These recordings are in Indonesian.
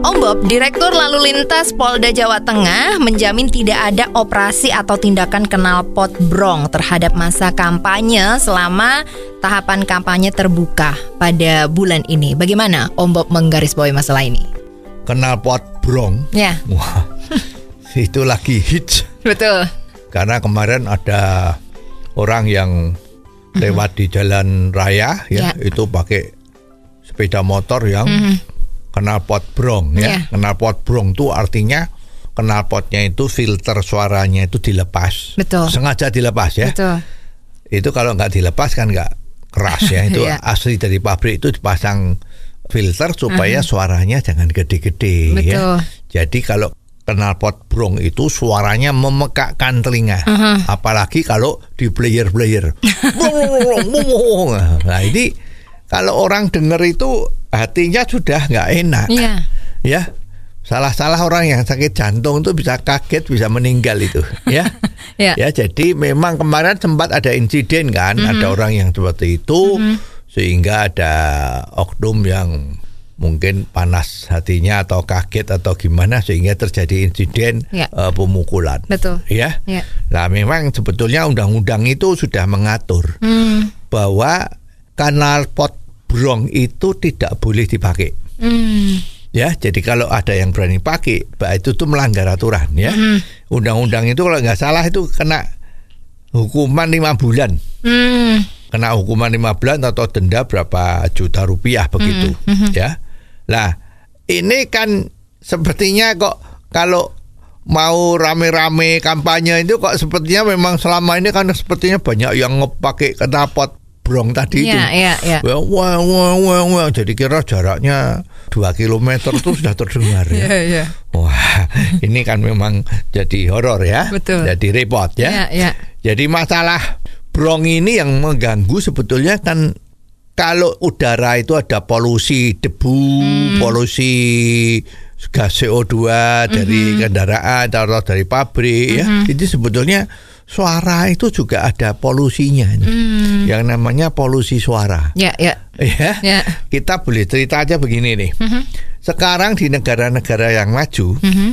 Om Bob, Direktur Lalu Lintas Polda Jawa Tengah menjamin tidak ada operasi atau tindakan kenal pot brong terhadap masa kampanye selama tahapan kampanye terbuka pada bulan ini. Bagaimana Om Bob menggarisbawahi masalah ini? Kenal pot brong? Ya. Wah, itu lagi hits. Betul. Karena kemarin ada orang yang lewat mm -hmm. di jalan raya ya, ya. itu pakai sepeda motor yang mm -hmm knalpot brong ya. Yeah. Knalpot brong itu artinya knalpotnya itu filter suaranya itu dilepas. Betul. Sengaja dilepas ya. Betul. Itu kalau nggak dilepas kan nggak keras ya. Itu yeah. asli dari pabrik itu dipasang filter supaya uh mm-hmm. -huh. suaranya jangan gede-gede ya. Jadi kalau knalpot brong itu suaranya memekakkan telinga. Uh mm-hmm. -huh. Apalagi kalau di player-player. nah, ini kalau orang dengar itu hatinya sudah nggak enak yeah. ya salah-salah orang yang sakit jantung itu bisa kaget bisa meninggal itu ya yeah. ya jadi memang kemarin sempat ada insiden kan mm -hmm. ada orang yang seperti itu mm -hmm. sehingga ada oknum yang mungkin panas hatinya atau kaget atau gimana sehingga terjadi insiden ya. uh, pemukulan betul ya? ya nah memang sebetulnya undang-undang itu sudah mengatur hmm. bahwa kanal pot brong itu tidak boleh dipakai. Hmm. Ya, jadi kalau ada yang berani pakai, itu tuh melanggar aturan ya. Hmm. Undang-undang itu kalau nggak salah itu kena hukuman lima bulan. Hmm. Kena hukuman lima bulan atau denda berapa juta rupiah begitu hmm. hmm, hmm. ya. Lah, ini kan sepertinya kok kalau mau rame-rame kampanye itu kok sepertinya memang selama ini kan sepertinya banyak yang ngepakai kenapot nyebrong tadi ya, itu. Ya, ya. Wah, wah, wah, wah. Jadi kira jaraknya dua kilometer itu sudah terdengar ya. ya, ya. Wah, ini kan memang jadi horor ya. Betul. Jadi repot ya. ya, ya. Jadi masalah brong ini yang mengganggu sebetulnya kan kalau udara itu ada polusi debu, hmm. polusi gas CO2 dari mm -hmm. kendaraan atau dari pabrik mm -hmm. ya. Mm-hmm. Itu sebetulnya suara itu juga ada polusinya hmm. yang namanya polusi suara. Ya, ya. Ya. ya. Kita boleh cerita aja begini nih. Mm -hmm. Sekarang di negara-negara yang maju, mm -hmm.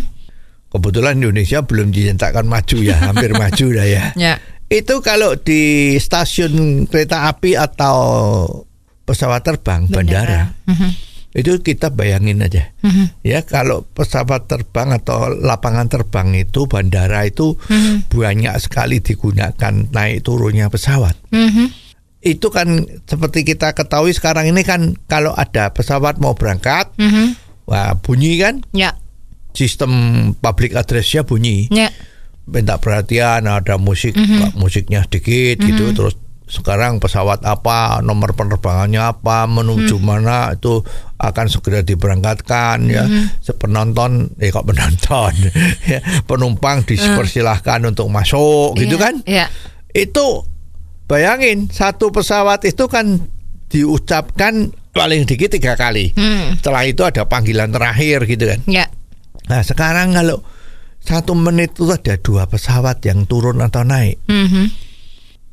kebetulan Indonesia belum dinyatakan maju ya, hampir maju dah ya. ya. Itu kalau di stasiun kereta api atau pesawat terbang bandara, bandara. Mm -hmm itu kita bayangin aja mm-hmm. ya kalau pesawat terbang atau lapangan terbang itu bandara itu mm-hmm. banyak sekali digunakan naik turunnya pesawat mm-hmm. itu kan seperti kita ketahui sekarang ini kan kalau ada pesawat mau berangkat mm-hmm. wah bunyi kan yeah. sistem public addressnya bunyi yeah. minta perhatian ada musik mm-hmm. musiknya sedikit gitu, mm-hmm. gitu terus sekarang pesawat apa, nomor penerbangannya apa, menuju hmm. mana itu akan segera diberangkatkan ya. Hmm. Penonton, eh kok penonton, ya, penumpang hmm. dipersilahkan hmm. untuk masuk yeah, gitu iya, kan? Yeah. Itu bayangin satu pesawat itu kan diucapkan paling dikit tiga kali. Hmm. Setelah itu ada panggilan terakhir gitu kan? Yeah. Nah sekarang kalau satu menit itu ada dua pesawat yang turun atau naik. Mm -hmm.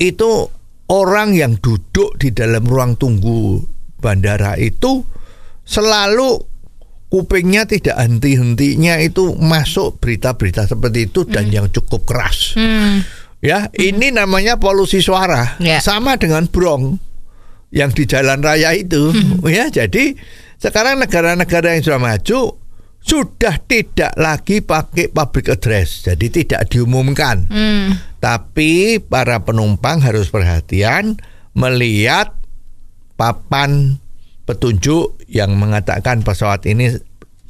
Itu orang yang duduk di dalam ruang tunggu bandara itu selalu kupingnya tidak henti-hentinya itu masuk berita-berita seperti itu dan hmm. yang cukup keras. Hmm. Ya, hmm. ini namanya polusi suara. Yeah. Sama dengan brong yang di jalan raya itu, hmm. ya. Jadi sekarang negara-negara yang sudah maju sudah tidak lagi pakai public address, jadi tidak diumumkan. Hmm. Tapi para penumpang harus perhatian melihat papan petunjuk yang mengatakan pesawat ini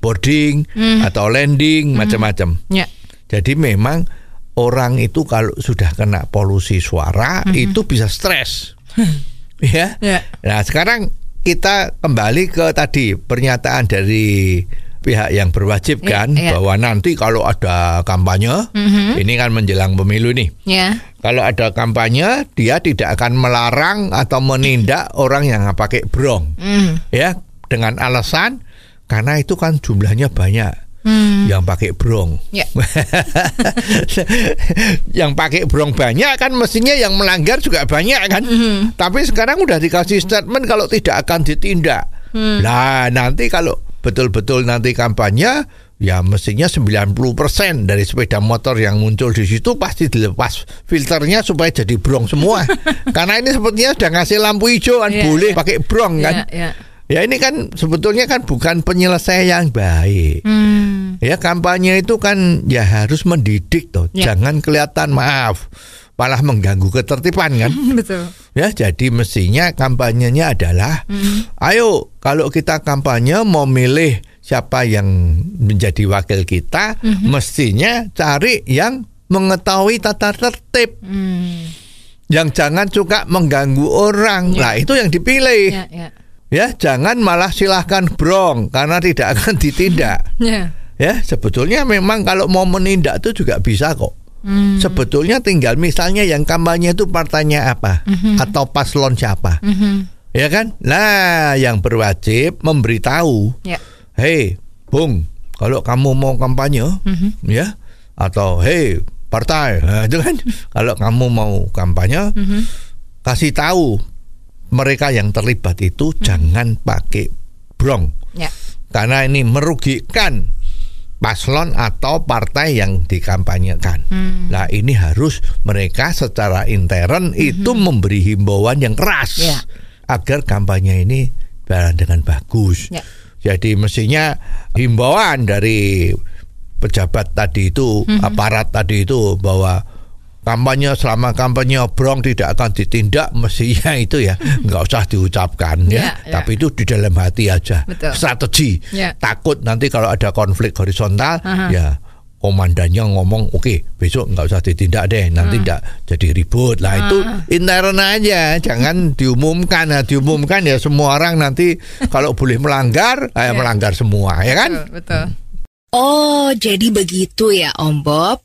boarding hmm. atau landing hmm. macam-macam. Yeah. Jadi memang orang itu kalau sudah kena polusi suara hmm. itu bisa stres. ya. Yeah. Nah, sekarang kita kembali ke tadi pernyataan dari pihak yang berwajib iya, kan yeah, bahwa nanti kalau ada kampanye mm-hmm. ini kan menjelang pemilu nih yeah. kalau ada kampanye dia tidak akan melarang atau menindak orang yang pakai brong mm. ya dengan alasan karena itu kan jumlahnya banyak hmm. yang pakai brong. Yeah. yang pakai brong banyak kan mestinya yang melanggar juga banyak kan. Mm-hmm. Tapi sekarang udah dikasih statement kalau tidak akan ditindak. Hmm. Nah nanti kalau betul-betul nanti kampanye ya mestinya 90% dari sepeda motor yang muncul di situ pasti dilepas filternya supaya jadi brong semua. Karena ini sepertinya sudah ngasih lampu hijau kan yeah, iya. boleh yeah. pakai brong kan. Yeah, yeah. Ya ini kan sebetulnya kan bukan penyelesaian yang baik. Hmm. Ya kampanye itu kan ya harus mendidik tuh. Yeah. Jangan kelihatan maaf malah mengganggu ketertiban kan. Betul. Ya, jadi mestinya kampanyenya adalah mm. ayo kalau kita kampanye mau milih siapa yang menjadi wakil kita, mm -hmm. mestinya cari yang mengetahui tata tertib. Mm. Yang jangan suka mengganggu orang. Yeah. Nah, itu yang dipilih. Yeah, yeah. Ya, jangan malah silahkan brong karena tidak akan ditindak. yeah. Ya, sebetulnya memang kalau mau menindak itu juga bisa kok Hmm. Sebetulnya tinggal misalnya yang kampanye itu partainya apa mm-hmm. atau paslon siapa. Mm-hmm. Ya kan? Nah, yang berwajib memberitahu. Yeah. Hei, Bung, kalau kamu mau kampanye, mm-hmm. ya atau hei partai, nah, itu kan kalau kamu mau kampanye mm-hmm. kasih tahu mereka yang terlibat itu mm-hmm. jangan pakai brong. Yeah. Karena ini merugikan paslon atau partai yang dikampanyekan. Hmm. Nah ini harus mereka secara intern hmm. itu memberi himbauan yang keras yeah. agar kampanye ini berjalan dengan bagus. Yeah. Jadi mestinya himbauan dari pejabat tadi itu, hmm. aparat tadi itu bahwa kampanye selama kampanye obrong tidak akan ditindak mestinya itu ya nggak usah diucapkan ya. ya, ya tapi itu di dalam hati aja Betul. strategi ya. takut nanti kalau ada konflik horizontal uh ya komandannya ngomong oke okay, besok nggak usah ditindak deh nanti tidak hmm. jadi ribut lah hmm. itu intern aja jangan diumumkan nah diumumkan ya semua orang nanti kalau boleh melanggar eh, ya. melanggar semua ya kan betul, betul. Hmm. oh jadi begitu ya om Bob